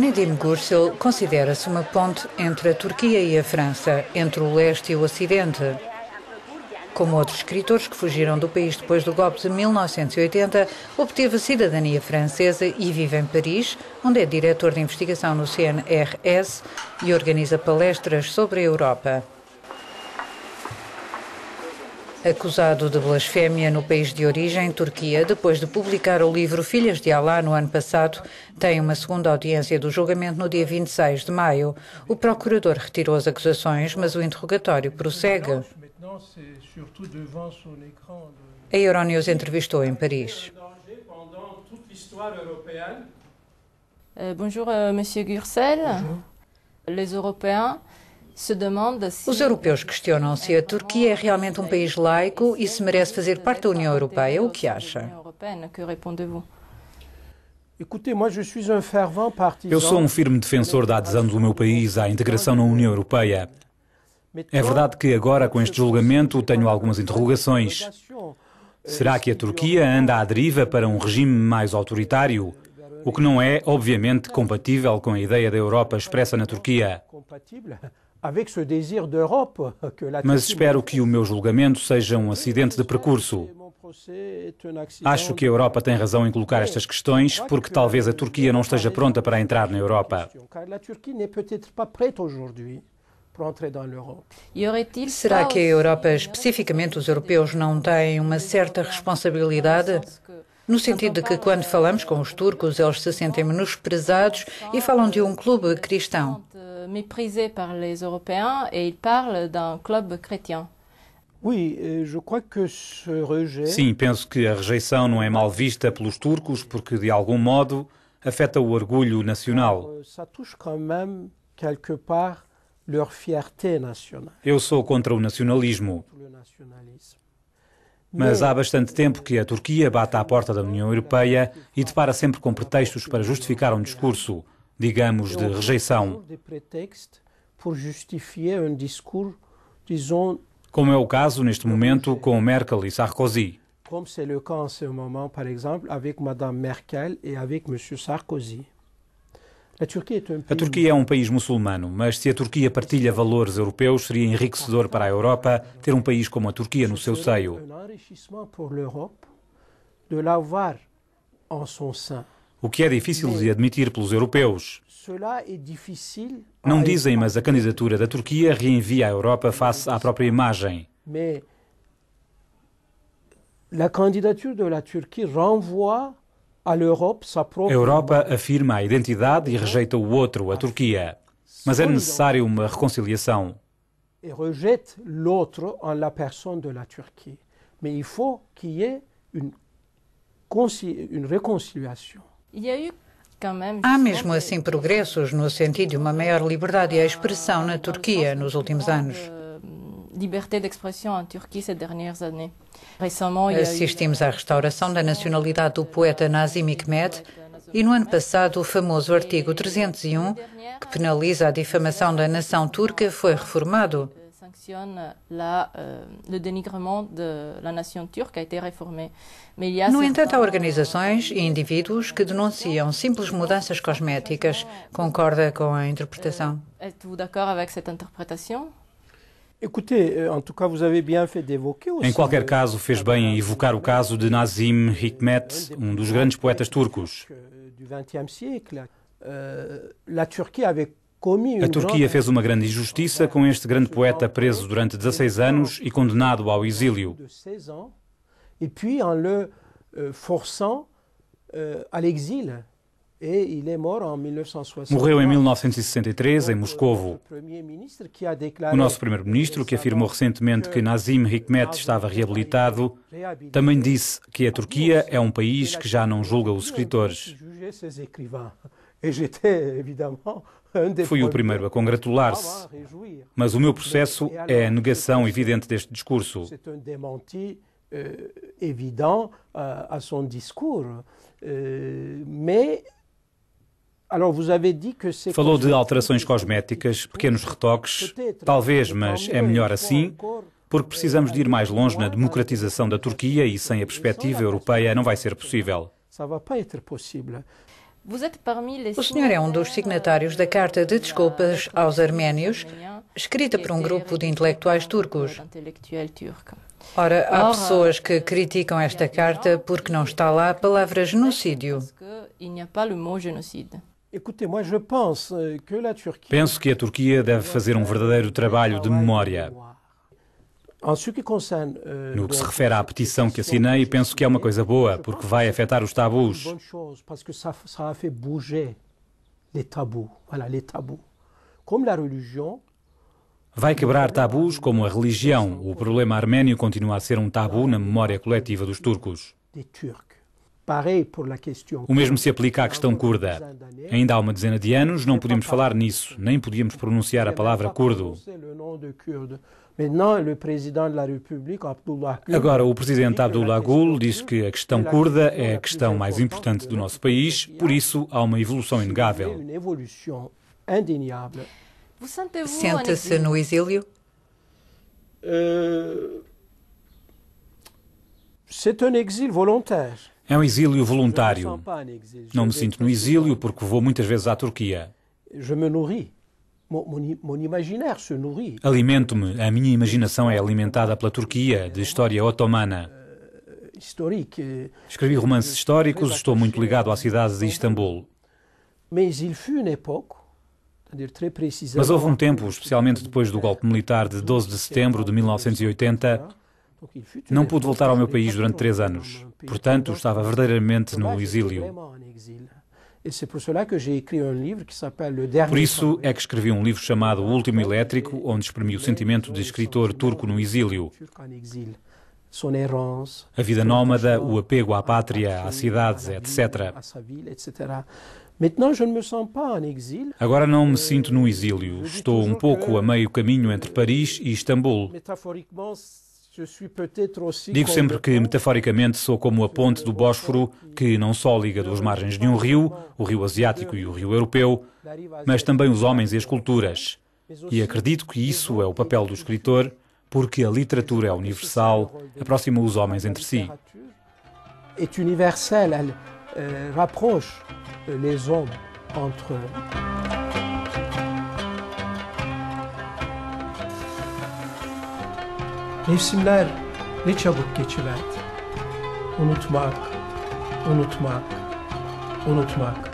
Nedim Gürsel considera-se uma ponte entre a Turquia e a França, entre o leste e o ocidente. Como outros escritores que fugiram do país depois do golpe de 1980, obteve a cidadania francesa e vive em Paris, onde é diretor de investigação no CNRS e organiza palestras sobre a Europa acusado de blasfémia no país de origem, Turquia, depois de publicar o livro Filhas de Alá no ano passado, tem uma segunda audiência do julgamento no dia 26 de maio. O procurador retirou as acusações, mas o interrogatório prossegue. A Euronews entrevistou em Paris. Bom euh, bonjour, euh, Monsieur Gursel. Bonjour. Les Européens. Os europeus questionam se a Turquia é realmente um país laico e se merece fazer parte da União Europeia. O que acha? Eu sou um firme defensor da adesão do meu país à integração na União Europeia. É verdade que agora, com este julgamento, tenho algumas interrogações. Será que a Turquia anda à deriva para um regime mais autoritário? O que não é, obviamente, compatível com a ideia da Europa expressa na Turquia. Mas espero que o meu julgamento seja um acidente de percurso. Acho que a Europa tem razão em colocar estas questões, porque talvez a Turquia não esteja pronta para entrar na Europa. Será que a Europa, especificamente os europeus, não têm uma certa responsabilidade? No sentido de que, quando falamos com os turcos, eles se sentem menosprezados e falam de um clube cristão méprisé par les Européens et il parle d'un club chrétien. Euh, Sim, penso que a rejeição não é mal vista pelos turcos porque, de algum modo, afeta o orgulho nacional. Eu sou contra o nacionalismo. Mas há bastante tempo que a Turquia bate à porta da União Europeia e depara sempre com pretextos para justificar um discurso digamos, de rejeição. Como é o caso neste momento é com Merkel e Sarkozy. Como é o caso neste momento, por exemplo, com Madame Merkel e com Monsieur Sarkozy. A Turquia é um país muçulmano, mas se a Turquia partilha valores europeus, seria enriquecedor para a Europa ter um país como a Turquia no seu seio o que é difícil de admitir pelos europeus. É Não dizem, mas a candidatura da Turquia reenvia a Europa face à própria imagem. La candidature de la Turquie renvoie à l'Europe sa propre. A Europa afirma a identidade e rejeita o outro, a Turquia. Mas é necessário então uma reconciliação. E rejeita o outro la personne de la Turquie. Mais il faut qu'il y ait une, une Há mesmo assim progressos no sentido de uma maior liberdade à expressão na Turquia nos últimos anos. Liberté d'expression en Turquie ces dernières années. Assistimos à restauração da nacionalidade do poeta Nazim Hikmet e no ano passado o famoso artigo 301, que penaliza a difamação da nação turca, foi reformado sanctionne la, euh, le dénigrement de la nation turque a été réformée. no entanto, há organizações e indivíduos que denunciam simples mudanças cosméticas. Concorda com a interpretação? Euh, êtes-vous d'accord avec cette interprétation? Euh, em qualquer euh, caso, fez bem em evocar o caso de Nazim Hikmet, um dos grandes poetas turcos. Uh, a Turquia avait a Turquia fez uma grande injustiça com este grande poeta preso durante 16 anos e condenado ao exílio. puis en le euh, forçant euh, à l'exil. Morreu em 1963 em Moscovo. O nosso primeiro-ministro, que afirmou recentemente que Nazim Hikmet estava reabilitado, também disse que a Turquia é um país que já não julga os escritores. Fui o primeiro a congratular-se, ah, mas o meu processo é a negação evidente deste discurso. Euh, euh, à son discours. Euh, mais Falou de alterações cosméticas, pequenos retoques, talvez, mas é melhor assim, porque precisamos de ir mais longe na democratização da Turquia e sem a perspectiva europeia não vai ser possível. O senhor é um dos signatários da Carta de Desculpas aos Arménios, escrita por um grupo de intelectuais turcos. Ora, há pessoas que criticam esta carta porque não está lá a palavra genocídio. Euh, Penso que a Turquia deve fazer um verdadeiro trabalho de memória. Eh, no que se refere à petição que assinei, penso que é uma coisa boa, porque vai afetar os tabus. Vai quebrar tabus como a religião. O problema armênio continua a ser um tabu na memória coletiva dos turcos. O mesmo se aplica à questão curda. Ainda há uma dezena de anos não é podíamos falar nisso, nem podíamos pronunciar a palavra curdo. Agora, o presidente Abdullah Gül diz que a questão curda é a questão mais importante do nosso país, por isso há uma evolução inegável. Senta-se no exílio? Euh, c'est un exil volontaire. É um exílio voluntário. Não me sinto no exílio porque vou muitas vezes à Turquia. Alimento-me, a minha imaginação é alimentada pela Turquia, de história otomana. Euh, euh, Escrevi romances históricos, estou muito ligado à cidade de Istambul. Mas houve um tempo, especialmente depois do golpe militar de 12 de setembro de 1980, não pude voltar ao meu país durante três anos, portanto, estava verdadeiramente no exílio. Por isso é que escrevi um livro chamado O Último Elétrico, onde exprimi o sentimento de escritor turco no exílio. A vida nómada, o apego à pátria, às cidades, etc. Agora não me sinto no exílio. Estou um pouco a meio caminho entre Paris e Istambul. Digo sempre que, metaforicamente, sou como a ponte do Bósforo, que não só liga duas margens de um rio, o rio asiático e o rio europeu, mas também os homens e as culturas. E acredito que isso é o papel do escritor, porque a literatura é universal, aproxima os homens entre si. É universal, ela euh, aproxima os euh, homens entre si. Mevsimler ne çabuk geçiverdi. Unutmak, unutmak, unutmak.